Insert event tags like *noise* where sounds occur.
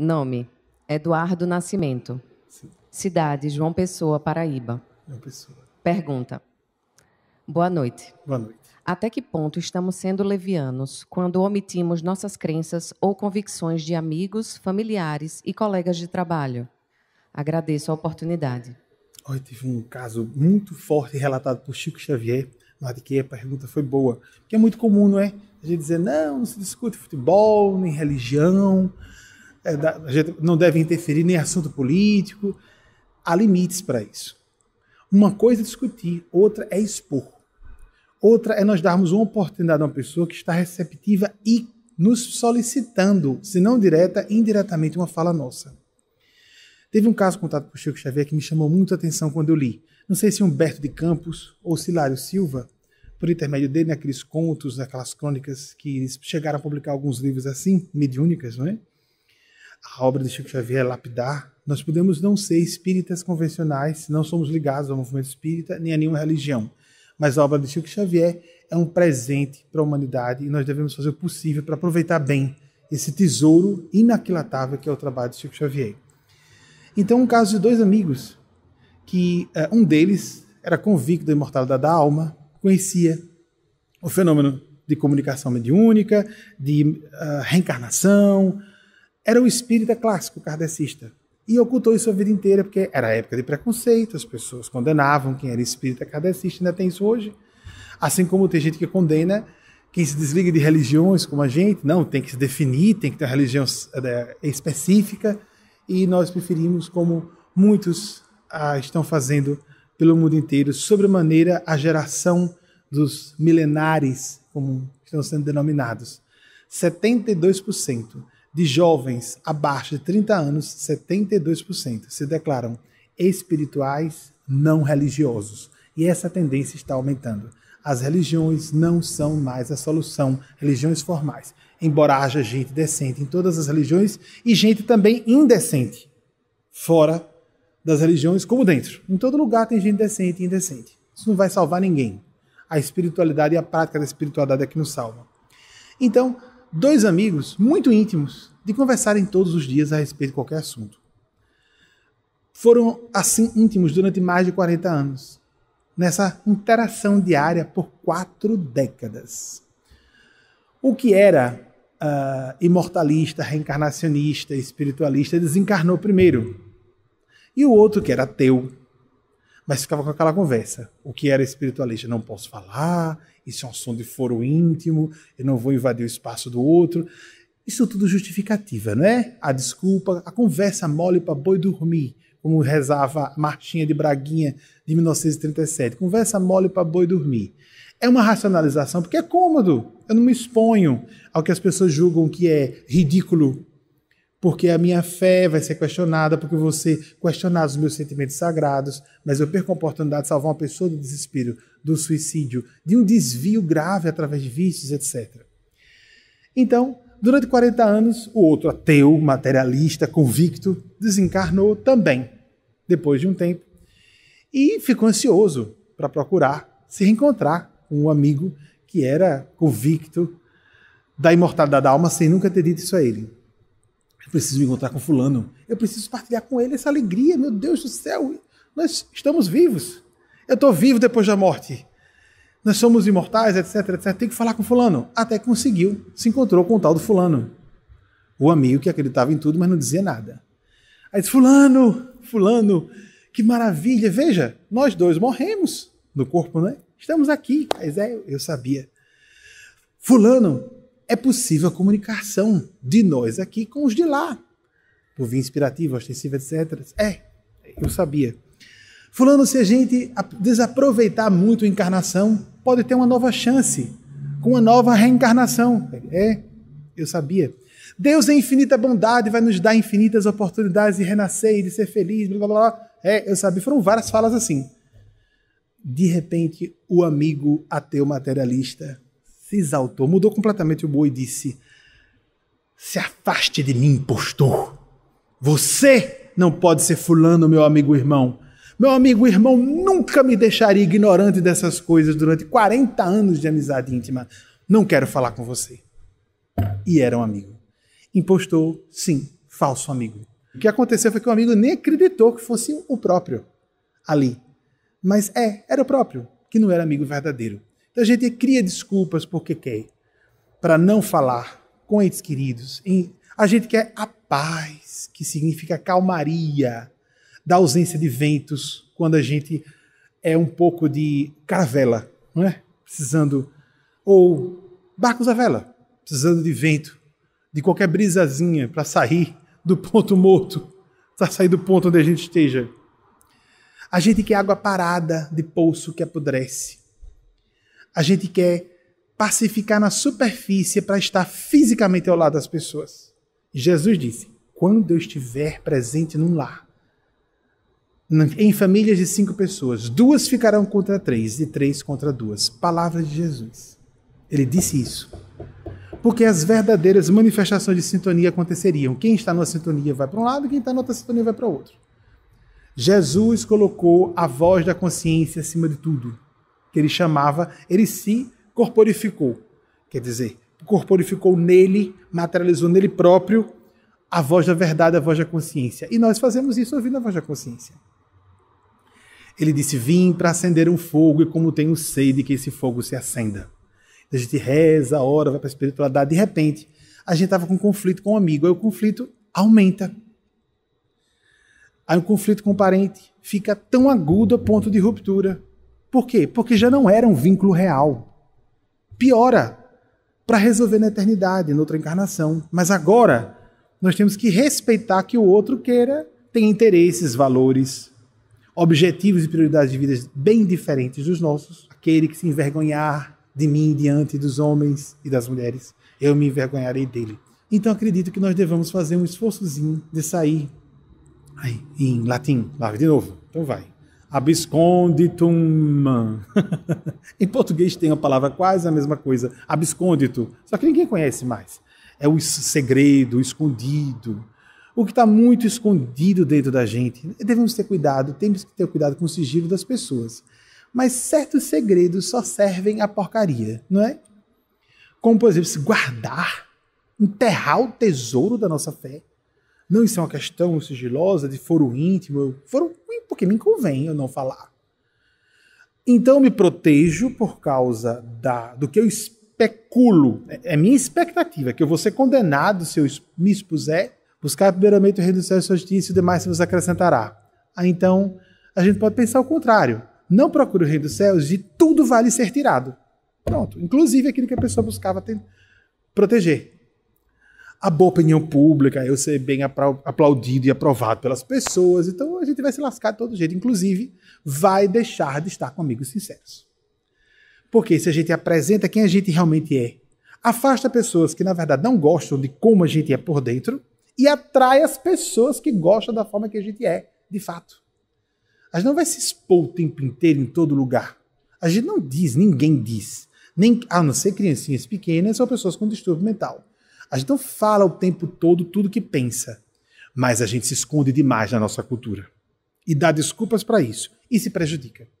Nome: Eduardo Nascimento. Sim. Cidade: João Pessoa, Paraíba. João Pessoa. Pergunta: Boa noite. Boa noite. Até que ponto estamos sendo levianos quando omitimos nossas crenças ou convicções de amigos, familiares e colegas de trabalho? Agradeço a oportunidade. Olha, tive um caso muito forte relatado por Chico Xavier, mas de que a pergunta foi boa. Porque é muito comum, não é? A gente dizer, não, não se discute futebol, nem religião, é, da, não deve interferir nem assunto político. Há limites para isso. Uma coisa é discutir, outra é expor. Outra é nós darmos uma oportunidade a uma pessoa que está receptiva e nos solicitando, se não direta, indiretamente, uma fala nossa. Teve um caso contado por Chico Xavier que me chamou muito a atenção quando eu li. Não sei se Humberto de Campos ou Silário Silva, por intermédio dele, naqueles contos, aquelas crônicas que chegaram a publicar alguns livros assim, mediúnicas, não é? a obra de Chico Xavier é lapidar, nós podemos não ser espíritas convencionais, não somos ligados ao movimento espírita nem a nenhuma religião. Mas a obra de Chico Xavier é um presente para a humanidade e nós devemos fazer o possível para aproveitar bem esse tesouro inaquilatável que é o trabalho de Chico Xavier. Então, um caso de dois amigos, que uh, um deles era convicto da imortalidade da alma, conhecia o fenômeno de comunicação mediúnica, de uh, reencarnação, era o espírita clássico kardecista. E ocultou isso a vida inteira, porque era época de preconceito, as pessoas condenavam quem era espírita kardecista, ainda tem isso hoje. Assim como tem gente que condena quem se desliga de religiões como a gente, não, tem que se definir, tem que ter uma religião é, específica, e nós preferimos, como muitos ah, estão fazendo pelo mundo inteiro, sobremaneira a geração dos milenares, como estão sendo denominados. 72% de jovens abaixo de 30 anos, 72% se declaram espirituais não religiosos. E essa tendência está aumentando. As religiões não são mais a solução, religiões formais. Embora haja gente decente em todas as religiões e gente também indecente, fora das religiões como dentro. Em todo lugar tem gente decente e indecente. Isso não vai salvar ninguém. A espiritualidade e a prática da espiritualidade é que nos salva. Então, dois amigos muito íntimos de conversarem todos os dias a respeito de qualquer assunto. Foram assim íntimos durante mais de 40 anos, nessa interação diária por quatro décadas. O que era uh, imortalista, reencarnacionista, espiritualista, desencarnou primeiro. E o outro, que era ateu, mas ficava com aquela conversa. O que era espiritualista? Não posso falar, isso é um som de foro íntimo, eu não vou invadir o espaço do outro. Isso tudo justificativa, não é? A desculpa, a conversa mole para boi dormir, como rezava Martinha de Braguinha de 1937. Conversa mole para boi dormir. É uma racionalização, porque é cômodo. Eu não me exponho ao que as pessoas julgam que é ridículo porque a minha fé vai ser questionada, porque você questionar os meus sentimentos sagrados, mas eu perco a oportunidade de salvar uma pessoa do desespero, do suicídio, de um desvio grave através de vícios, etc. Então, durante 40 anos, o outro ateu, materialista, convicto, desencarnou também, depois de um tempo, e ficou ansioso para procurar se reencontrar com um amigo que era convicto da imortalidade da alma sem nunca ter dito isso a ele. Eu preciso me encontrar com fulano. Eu preciso partilhar com ele essa alegria. Meu Deus do céu, nós estamos vivos. Eu estou vivo depois da morte. Nós somos imortais, etc, etc. Tem que falar com fulano. Até conseguiu. Se encontrou com o tal do fulano. O amigo que acreditava em tudo, mas não dizia nada. Aí disse, fulano, fulano, que maravilha. Veja, nós dois morremos no corpo, né? Estamos aqui. Mas é, eu sabia. Fulano, é possível a comunicação de nós aqui com os de lá. Por via inspirativa, ostensiva, etc. É, eu sabia. Fulano, se a gente desaproveitar muito a encarnação, pode ter uma nova chance, com uma nova reencarnação. É, eu sabia. Deus é infinita bondade, vai nos dar infinitas oportunidades de renascer e de ser feliz, blá blá blá. É, eu sabia. Foram várias falas assim. De repente, o amigo ateu materialista se exaltou, mudou completamente o boi e disse: Se afaste de mim, impostor. Você não pode ser fulano, meu amigo irmão. Meu amigo irmão nunca me deixaria ignorante dessas coisas durante 40 anos de amizade íntima. Não quero falar com você. E era um amigo. Impostor, sim, falso amigo. O que aconteceu foi que o amigo nem acreditou que fosse o próprio ali. Mas é, era o próprio, que não era amigo verdadeiro. Então a gente cria desculpas porque quer, para não falar com entes queridos. A gente quer a paz, que significa calmaria, da ausência de ventos, quando a gente é um pouco de caravela, não é? Precisando, ou barcos à vela, precisando de vento, de qualquer brisazinha para sair do ponto morto, para sair do ponto onde a gente esteja. A gente quer água parada de poço que apodrece a gente quer pacificar na superfície para estar fisicamente ao lado das pessoas. Jesus disse: quando eu estiver presente num lar, em famílias de cinco pessoas, duas ficarão contra três e três contra duas. Palavra de Jesus. Ele disse isso. Porque as verdadeiras manifestações de sintonia aconteceriam. Quem está numa sintonia vai para um lado, quem está na outra sintonia vai para o outro. Jesus colocou a voz da consciência acima de tudo que ele chamava, ele se corporificou. Quer dizer, corporificou nele, materializou nele próprio a voz da verdade, a voz da consciência. E nós fazemos isso ouvindo a voz da consciência. Ele disse: Vim para acender um fogo, e como tenho sede que esse fogo se acenda. A gente reza, ora, vai para a espiritualidade. De repente, a gente estava com um conflito com um amigo, aí o conflito aumenta. Aí o conflito com o um parente fica tão agudo a ponto de ruptura. Por quê? Porque já não era um vínculo real. Piora para resolver na eternidade, noutra encarnação. Mas agora nós temos que respeitar que o outro queira, tem interesses, valores, objetivos e prioridades de vida bem diferentes dos nossos. Aquele que se envergonhar de mim diante dos homens e das mulheres, eu me envergonharei dele. Então acredito que nós devamos fazer um esforçozinho de sair. Aí, em latim, lá de novo. Então vai absconditum. *laughs* em português tem a palavra quase a mesma coisa, abscôndito, só que ninguém conhece mais. É o segredo, o escondido, o que está muito escondido dentro da gente. Devemos ter cuidado, temos que ter cuidado com o sigilo das pessoas. Mas certos segredos só servem à porcaria, não é? Como, por exemplo, se guardar, enterrar o tesouro da nossa fé. Não, isso é uma questão sigilosa de foro íntimo, foro porque me convém eu não falar. Então eu me protejo por causa da, do que eu especulo. É, é minha expectativa que eu vou ser condenado se eu me expuser. Buscar primeiramente o reino do céu e sua justiça e o demais se vos acrescentará. Ah, então a gente pode pensar o contrário. Não procure o reino dos céus e tudo vale ser tirado. Pronto. Inclusive aquilo que a pessoa buscava proteger a boa opinião pública, eu ser bem aplaudido e aprovado pelas pessoas. Então a gente vai se lascar de todo jeito. Inclusive, vai deixar de estar com amigos sinceros. Porque se a gente apresenta quem a gente realmente é, afasta pessoas que na verdade não gostam de como a gente é por dentro e atrai as pessoas que gostam da forma que a gente é, de fato. A gente não vai se expor o tempo inteiro em todo lugar. A gente não diz, ninguém diz. Nem, a não ser criancinhas pequenas ou pessoas com distúrbio mental. A gente não fala o tempo todo tudo que pensa, mas a gente se esconde demais na nossa cultura e dá desculpas para isso e se prejudica.